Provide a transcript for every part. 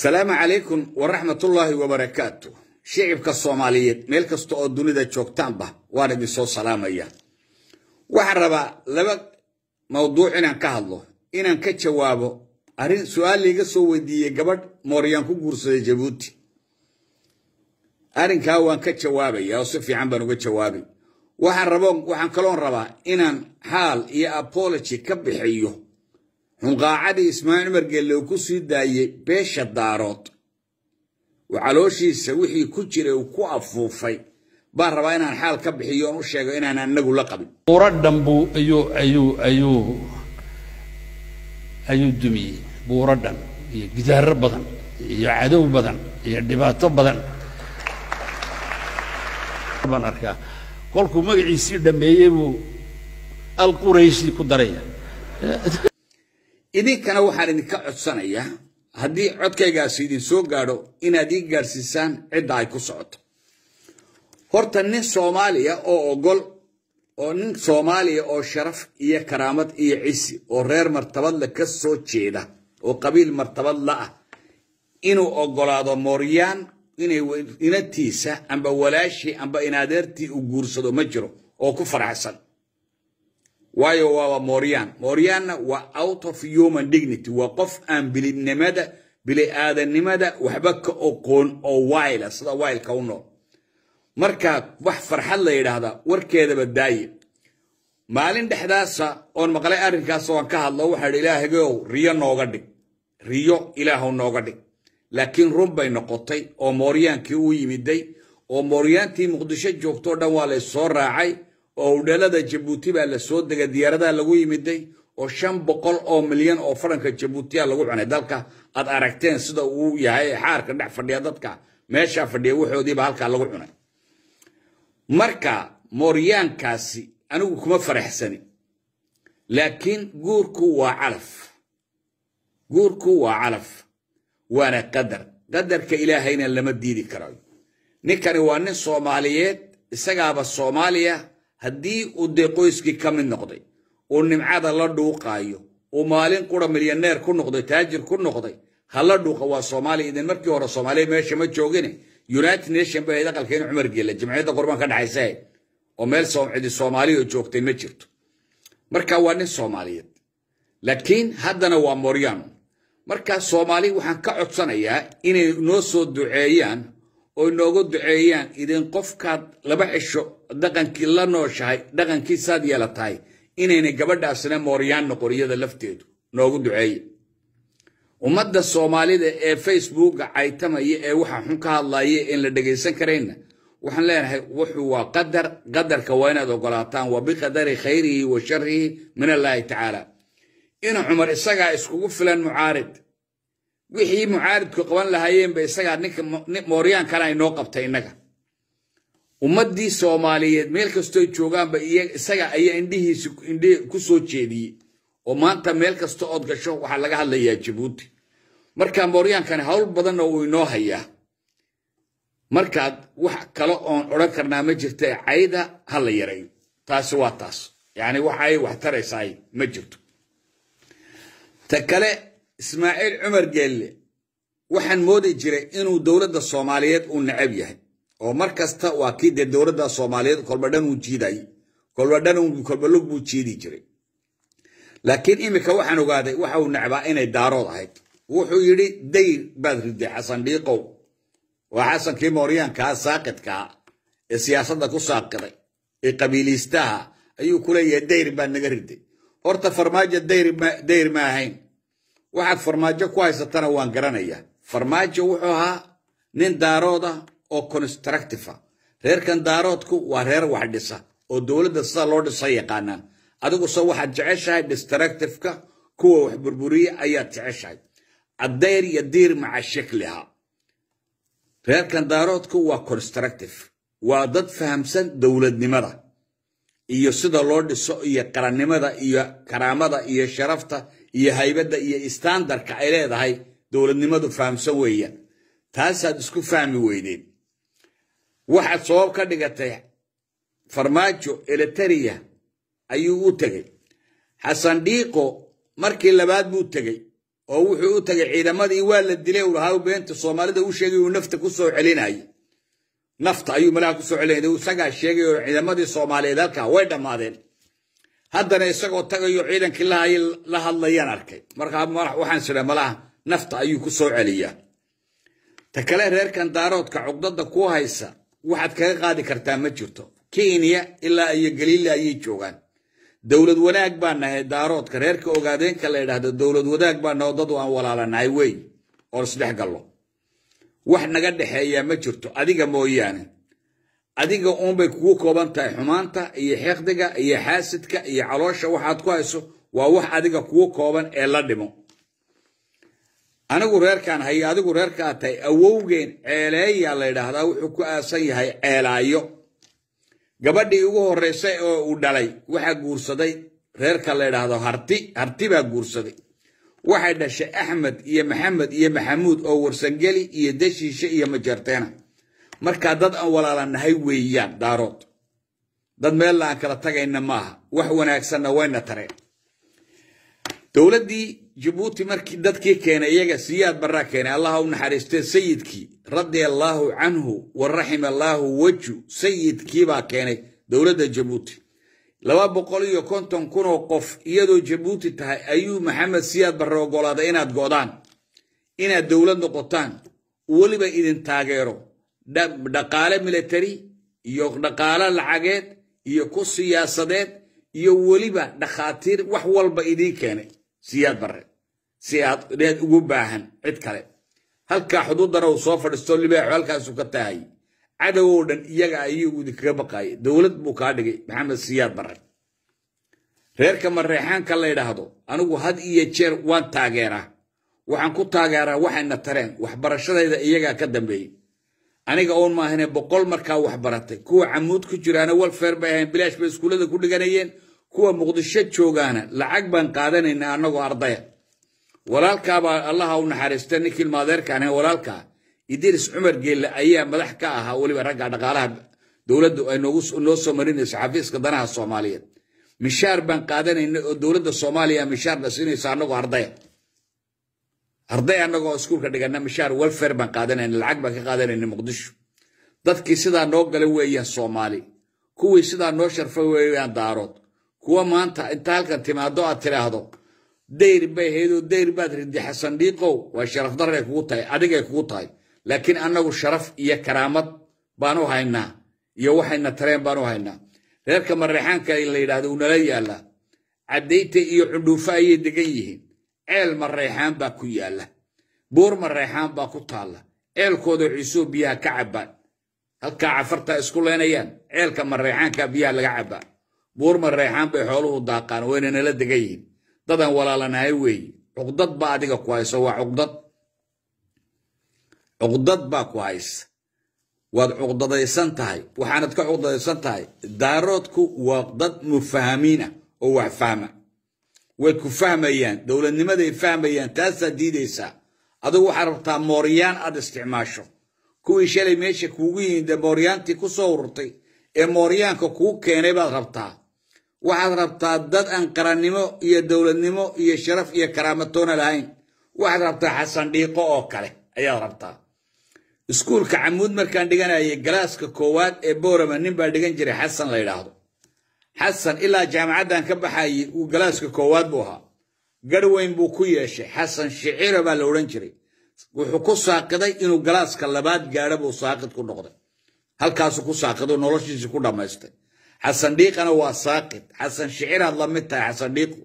salaamu calaykum waraxmatullaahi wabarakaatu shicibka soomaaliyeed meel kasta oo dunida joogtaanba waan idin soo salaamaya waxaan rabaa laba mawduuc inaan ka hadlo inaan ka jawaabo arrin su-aal laiga soo weydiiyey gabadh mooryaan ku guursaday jabuuti arrinkaa waan ka jawaabaya oo si fiican baan uga jawaabi waxaan kaloon rabaa inaan xaal iyo apology ka bixiyo xunqaacadii ismaaciil cumar gellow ku sii daayay beesha daarood oo calooshiisa wixii ku jiray uu ku afuufay baan rabaa inaan xaal ka bixiyo oon u sheego inaan anagu la qabin buuro dhan buu ayuu ayuu ayuu ayuu dumiyey buuro dhan iyo gidaaro badan iyo cadow badan iyo dhibaato badan baan arkaa kolkuu magaciisii dhammeeyey buu alqurayshi ku daraya idinkana waxaan idinka codsanayaa haddii codkaygaas idin soo gaadho inaad ii gaadhsiisaan cidda ay ku socoto horta nin soomaaliya oo ogol oo nin soomaaliya oo sharaf iyo karaamad iyo cisi oo reer martabadle ka soo jeeda oo qabiil martabad ah inuu ogolaado mooryaan inay inatiisa amba walaashii amba inadeertii u guursado ma jiro oo ku faraxsan waayo waaba mooriyaan mooryaanna waa out of human dignity waa qof aan bilinimada biliaadanimada waxba ka oqoon oo wayla sida waylka u nool marka wax farxad la yidhaahda warkeedaba daaye maalin dhexdaasa oon maqlay arrinkaas oan ka hadlo waxaa idhi ilaahagow riyo nooga dhig riyo ilaahow nooga dhig laakiin run bay noqotay oo mooryaankii u yimiday oo mooryaantii muqdisho joogtoo dhan waa lays soo raacay oo udhalada jabuuti baa la soo degay diyaaradaa lagu yimiday oo shan boqol oo milyan oo faranka jabuutiya lagu cunay dalka aad aragteen sida uu yahay xaarka dhex fadhiya dadka meeshaa fadhiya waxoodiiba halkaa lagu cunay marka mooryaankaasi anigu kuma faraxsani laakiin guurku waa calaf guurku waa calaf waana qadar qadarka ilaahayna lama diidi karayo ninkani waa nin soomaaliyeed isagaaba soomaaliya haddii uu dee qoyskii ka mid noqday uu nimcada la dhuuqaayo uu maalin qura milyaneer ku noqday taajir ku noqday ha la dhuuqa waa soomaaliya idin markii hore soomaaliya meesha ma joogine united nation bay ahayd cumar geela jamciyadda qurban ka dhaxaysa oo meel cidi soomaaliya joogtay ma jirto marka waa nin soomaaliyeed laakiin haddana waa moryano marka soomaali waxaan ka codsanayaa inay noo soo duceeyaan oy noogu duceeyaan idin qofkaad laba cesho dhaqankii la nooshahay dhaqankiisaad yeelatahay inaynay gabadhaasna mooryaan noqon iyada lafteedu noogu duceeye ummadda soomaalida ee facebooka caytamaya ee waxaa xun ka hadlaya in la dhegaysan karayna waxaan leenahay wuxuu waa qadar qadarka waa inaad ogolaataan wa biqadari khayrihi wa sharihi min allaahi tacaala in cumar isagaa iskugu filan mucaarid wixii mucaaridku qaban lahaayeenba isagaa ninka mooryaan kalena inoo qabtay innaga ummaddii soomaaliyeed meel kastoo joogaanba isaga ayaa indhihiisi indhi ku soo jeediyey oo maanta meel kasta ood gasho waxaa laga hadlayaa jabuuti marka mooryaankani hawl badanna wuu inoo hayaa markaad wax kale oon odhan karnaa ma jirta cayda ha la yarayo taasi waa taas yacni waxay wax taraysaay ma jirto ta kale ismaaciil cumar geelle waxaan moodi jiray inuu dowladda soomaaliyeed uu necab yahay oo mar kasta waa kii dee dowladda soomaaliyeed kolba dhan uu jiiday kolba dhan kolba lug buu jiidi jiray laakiin iminka waxaan ogaaday waxa uu necbaa inay daarood ahayd wuxuu yidhi dayr baad riday xasan dhiiqow waa xasankii mooryaankaa saaqidkaa ee siyaasadda ku saaqiday ee qabiiliistaha ayuu ku leeyahay dayr baa naga riday horta farmaajo dayr ma ahayn waxaad farmaajo ku haysatana waan garanayaa farmaajo wuxuu ahaa nin daarooda ah oo constructifa ah. reerkan daaroodku waa reer wax dhisa oo dowladda sida loo dhiso yaqaanaan adiguse waxaad jeceshahay distructifeka kuwa wax burburiye ayaad jeceshahay adayr iyo diir maca shekliha reerkan daaroodku waa constructive waa dad fahamsan dowladnimada iyo sida loo dhiso iyo qarannimada iyo karaamada iyo sharafta iyo haybadda iyo istandarka ay leedahay dowladnimadu fahamsan weeyaan taasaad isku fahmi weydeen waxaad sabab ka dhigatay farmaajo elitariya ayuu u tegey xasan dhiiqo markii labaad buu tegey oo wuxuu u tegay ciidamadii waa la dilay u lahaa beenta soomaalida u sheegay uu nafta ku soo celinayay nafta ayuu malaha ku soo celinaya isagaa sheegay oo ciidamadii soomaaliyeed halkaa way dhammaadeen haddana isagoo tagayo ciidankii lahay la hadlayaan arkay markaa madax waxaan sidha malaha nafta ayuu ku soo celiyaa ta kale reerkan daaroodka cugdadda ku haysa waxaad kaga qaadi kartaa ma jirto kenya ilaa iyo galiila ayay joogaan dowlad wanaag baa nahay daaroodka reerka ogaadeenka la yidhaahdo dowlad wanaag baa naho dad aan walaalanahay wey oo isdhex wax naga dhexeeyaa ma jirto adiga mooyaane adiga uunbay kugu kooban tahay xumaanta iyo xeeqdiga iyo xaasidka iyo caloosha waxaad ku hayso waa wax adiga kugu kooban ee la dhimo anigu reerkaan hayo adigu reerka aad tahay awowgeen ceeleeyaa la ydhaahdaa wuxuu ku aasan yahay ceelaayo gabadhii ugu horreysay oo uu dhalay waxaa guursaday reerka la ydhaahdo harti harti baa guursaday waxay dhashay axmed iyo maxamed iyo maxamuud oo warsangeli iyo deshiishe iyo majarteena markaa dad aan walaalanahay weeyaan daarood dad meelna aan kala tagayna maaha wax wanaagsanna wayna tareen dowladdii jabuuti markii dadkii keenay iyaga siyaad baraa keenay allahu u naxariistee sayidkii radia allaahu canhu wa raxima waju weju sayidkiibaa keenay dowladda jabuuti laba boqol iyo konton kunoo qof iyadoo jabuuti tahay ayuu maxamed siyaad barre ogolaaday inaad go'daan inaad dowlad noqotaan weliba idin taageero dhaqaale military iyo dhaqaale lacageed iyo ku siyaasadeed iyo weliba dhakhaatiir wax walba idiin keenay siyaad bare si aad ugu baahan cid kale halkaa xuduuddana uu soo fadhiisto libaaxu halkaasuu ka tahay cadowow dhan iyaga ayuu idinkaga baqaayay dowlad buu kaa dhigay maxamed siyaad bare reerka mareexaanka la ydhaahdo anigu had iyo jeer waan taageeraa waxaan ku taageeraa waxayna tareen waxbarashadayda iyagaa ka dambeeyey aniga uun maahane boqol markaa wax baratay kuwa camuud ku jiraana walfeer bay ahayn bilaash bay iskuullada ku dhiganayeen kuwa muqdisho joogaana lacag baan qaadanaynaa annagoo ardaya walaalkaabaa allaha u naxariista ninkii ilmaadeerkaan ahayn walaalkaa idiris cumar geelle ayaa madax ka ahaa weliba ragga dhaqaalaha dowladdu ay noo soo marinayso xafiiska danaha soomaaliyeed mishaar baan qaadanayna oo dowladda soomaaliya mishaar dhasiinaysa annagoo ardaya arday annagoo iskuulka dhiganna mashaar welfare baan qaadanayna lacag baan ka qaadanayna muqdisho dadkii sidaa noo gala weeyaan soomaali kuwii sidaa noo sharfa weeyaan daarood kuwa maanta inta halkan timaado aad tidhaahdo dayr bay haydoo dayr baad ridixa sandhiiqow waa sharafdaray kugu tahay adigay kugu tahay laakiin annagu sharaf iyo karaamad baan u haynaa iyo waxayna tareen baan u haynaa reerka mareexaanka la yidhaahdo unala yaallaa cadayta iyo cundhuufo ayay degan yihiin ceel mareexaan baa ku yaalla buur mareexaan baa ku taalla ceelkooda ciisuu biyaha ka cabbaan halkaa cafartaa isku leynayaan ceelka mareexaanka biyaha laga cabbaa buur mareexaan bay xooluhu daaqaan wayna nala degan yihiin dadaan walaalanahay weeye cuqdad baa adiga ku haysa waa cuqdad cuqdad baa ku haysa waad cuqdadaysan tahay waxaanad ka cuqdadaysan tahay daaroodku waa dad mufahamiin ah oo wax fahma way ku fahmayaan dowladnimaday fahmayaan taasaad diidaysaa adugu waxaa rabtaa mooryaan aad isticmaasho kuwii shalay meesha kuugu yimide mooryaantii ku soo ururtay ee mooryaanka kuu keenay baad rabtaa waxaad rabtaa dad aan qarannimo iyo dowladnimo iyo sharaf iyo karaamatoona lahayn waxaad rabtaa xasan dhiiqo oo kale ayaad rabtaa iskuulka camuud markaan dhiganayay galaaska koowaad ee boorama nin baa dhigan jiray xasan la yidhaahdo xasan ilaa jaamacaddan ka baxaayey uu galaaska koowaad buu ahaa garhweyn buu ku yeeshay xasan shicira baa la odhan jiray wuxuu ku saaqiday inuu galaaska labaad gaadho buu saaqid ku noqday halkaasuu ku saaqido noloshiisii ku dhammaystay xasan dhiiqana waa saaqid xasan shiciraad la mid tahay xasan dhiiqu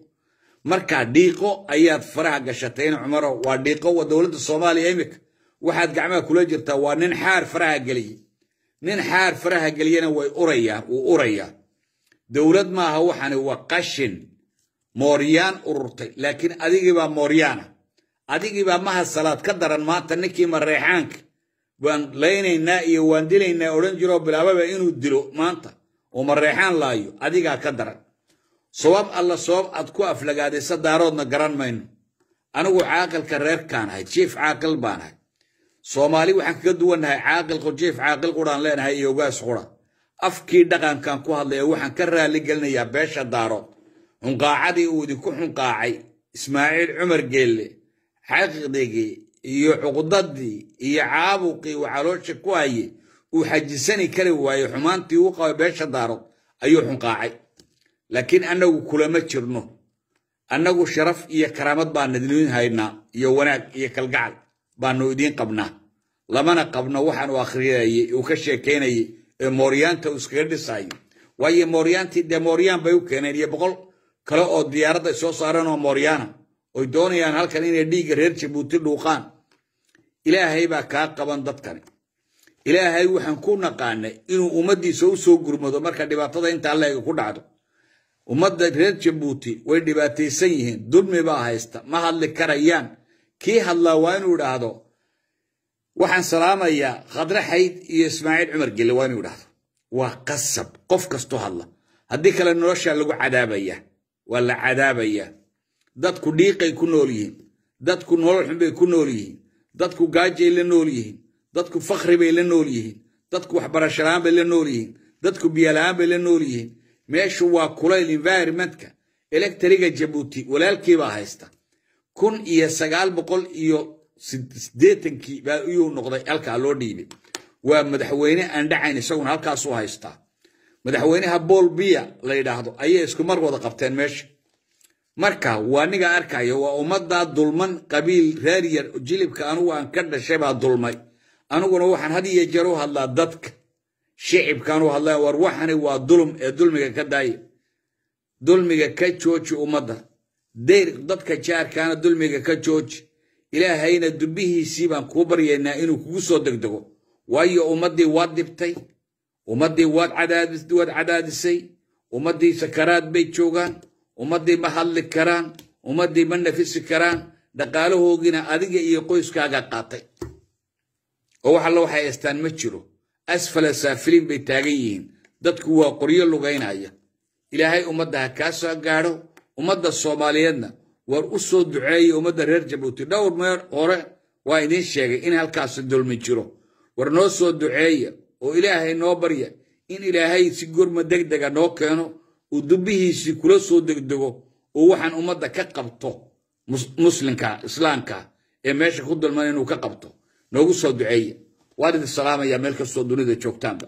markaa dhiiqo ayaad faraha gashatay in cumaro waa dhiiqo waa dowladda soomaaliya imika waxaad gacmaha kula jirtaa waa nin xaar faraha geliyey nin xaar faraha geliyana way urayaa wuu urayaa dowlad maaha waxaani waa qashin mooryaan ururtay laakiin adigiibaa mooryaana adigiibaa mahasalaad ka daran maanta ninkii mareexaanka waan laynaynaa iyo waan dilaynaa odhan jiroo bilaababa inuu dilo maanta oo mareexaan laayo adigaa ka daran sabab alla sabab aad ku aflagaadaysa daaroodna garan mayno anigu caaqilka reerkaan ahay jiif caaqil baan ahay soomaali waxaan kaga duwannahay caaqilqu jiif caaqil quraan leenahay iyo ogaas qura afkii dhaqankan ku hadlaya waxaan ka raaligelinayaa beesha daaro xunqaacadii uu idinku xunqaacay ismaaciil cumar geelle xaqiiqdigii iyo cuqdadii iyo caabuqii uu caloosha ku haye uu xajisani kari waaye xumaantii uu qaba beesha daaro ayuu xunqaacay laakiin annagu kulama jirno annagu sharaf iyo karaamad baana idin haynaa iyo wanaag iyo kalgacal baanu idiin qabnaa lamana qabno waxaanu akhriyayey uu ka sheekaynayey mooryaanta uu iskaga dhisayo waayo mooryaantii dee mooryaan bay u keeneen iyo boqol kale oo diyaaradda soo saareen oo mooryaana oy doonayaan halkan inay dhiigga reer jabuuti dhuuqaan ilaahay baa kaa qaban dadkani ilaahay waxaan ku naqaanay inuu ummaddiisa u soo gurmado marka dhibaatada intaa leega ku dhacdo ummadda reer jabuuti way dhibaataysan yihiin dulmi baa haysta ma hadli karayaan kii hadlaa waa inuu idhaahdo waxaan salaamayaa khadre xayd iyo ismaaciil cumar gelle waa inuu idhahdo waa qasab qof kastoo hadla haddii kale noloshaa lagu cadaabaya waa la cadaabayaa dadku dhiiqay ku nool yihiin dadku nolol xunbay ku nool yihiin dadku gaajay la nool yihiin dadku fakhri bay la nool yihiin dadku waxbarasholaan bay la nool yihiin dadku biyola bay la nool yihiin meeshu waa kulayl environmentka electriga jabuuti walaalkiibaa haysta kun iyo sagaal boqol iyo sideetankii baa iyuu noqday halkaa loo dhiibay waa madaxweyne aan dhacayn isaguna halkaasuu haystaa madaxweynaha bool biya la yidhaahdo ayay isku mar wada qabteen meesha marka waa niga arkayo waa ummaddaa dulman qabiil raariyar jilibka anugu aan ka dhashay baa dulmay aniguna waxaan had iyo jeer u hadlaa dadka shicibkaan u war waxani waa dulm ee dulmiga ka daaya dulmiga ka jooji ummadda dayr dadka jaarkaana dulmiga ka jooji ilaahayna dumbihiisii baan kuu baryaynaa inuu kugu soo degdego waayo ummaddii waad dhibtay ummaddii waad cadaadisay ummaddii sakaraad bay joogaan ummaddii ma hadli karaan ummaddii ma nafisi karaan dhaqaalahoogiina adiga iyo qoyskaaga qaatay oo wax alla waxay haystaan ma jiro asfala saafiliin bay taagan yihiin dadku waa qoryo lugaynaya ilaahay ummadda ha kaa soo gaadho ummadda soomaaliyeedna war u soo duceeyey ummadda reer jabuuti dhowr meer hore waa idiin sheegay in halkaasi dulmi jiro war noo soo duceeya oo ilaahay noo barya in ilaahay si gurma dega noo keeno uu dubbihiisii kula soo degdego oo waxaan ummadda ka qabto muslimka islaamka ee meesha ku dulman inuu ka qabto noogu soo duceeya waan idin salaamayaa meel kastoo dunida joogtaanba